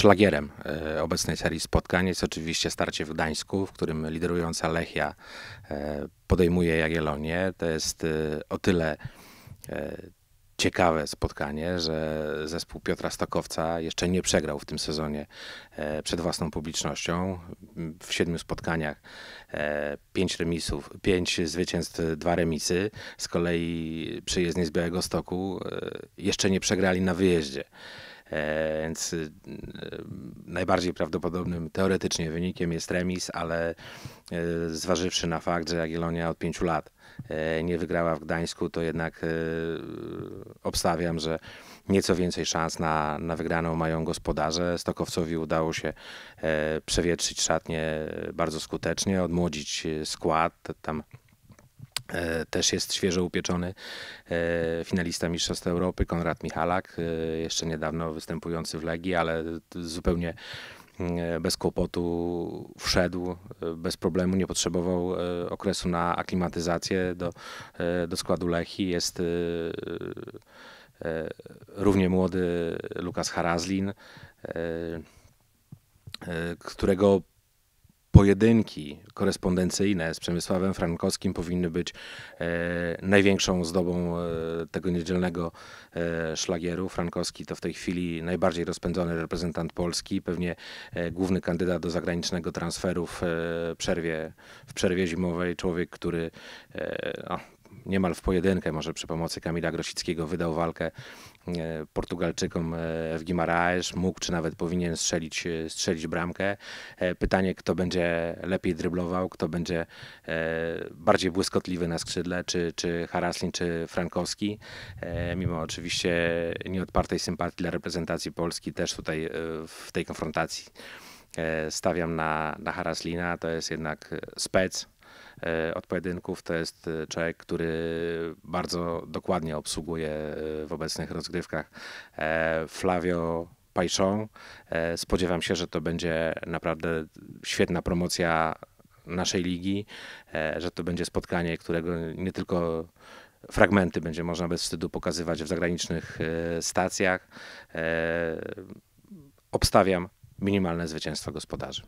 Szlagierem e, obecnej serii spotkań jest oczywiście starcie w Gdańsku, w którym liderująca Lechia e, podejmuje Jagiellonię. To jest e, o tyle ciekawe spotkanie, że zespół Piotra Stokowca jeszcze nie przegrał w tym sezonie przed własną publicznością. W siedmiu spotkaniach pięć remisów, pięć zwycięstw, dwa remisy. Z kolei przyjezdni z Białego Stoku jeszcze nie przegrali na wyjeździe. E, więc y, y, najbardziej prawdopodobnym teoretycznie wynikiem jest remis, ale e, zważywszy na fakt, że Jagiellonia od pięciu lat e, nie wygrała w Gdańsku, to jednak obstawiam, że nieco więcej szans na, na wygraną mają gospodarze. Stokowcowi udało się przewietrzyć szatnie bardzo skutecznie, odmłodzić skład. Tam E, też jest świeżo upieczony e, finalista Mistrzostw Europy, Konrad Michalak, e, jeszcze niedawno występujący w Legii, ale zupełnie bez kłopotu wszedł, bez problemu, nie potrzebował okresu na aklimatyzację do, do składu Lechi. Jest równie młody Lukas Harazlin, którego pojedynki korespondencyjne z Przemysławem Frankowskim powinny być e, największą zdobą e, tego niedzielnego e, szlagieru. Frankowski to w tej chwili najbardziej rozpędzony reprezentant Polski, pewnie e, główny kandydat do zagranicznego transferu w, e, przerwie, w przerwie zimowej. Człowiek, który no, niemal w pojedynkę, może przy pomocy Kamila Grosickiego, wydał walkę e, Portugalczykom w e, Guimaraes. Mógł czy nawet powinien strzelić, e, strzelić bramkę. Pytanie, kto będzie lepiej dryblował, kto będzie bardziej błyskotliwy na skrzydle, czy, czy Haraslin, czy Frankowski. Mimo oczywiście nieodpartej sympatii dla reprezentacji Polski też tutaj w tej konfrontacji stawiam na, na Haraslina. To jest jednak spec, E, od pojedynków. To jest e, człowiek, który bardzo dokładnie obsługuje e, w obecnych rozgrywkach Flavio Pajszą. Spodziewam się, że to będzie naprawdę świetna promocja naszej ligi, że to będzie spotkanie, którego nie tylko fragmenty będzie można bez wstydu pokazywać w zagranicznych stacjach. Obstawiam minimalne zwycięstwo gospodarzy.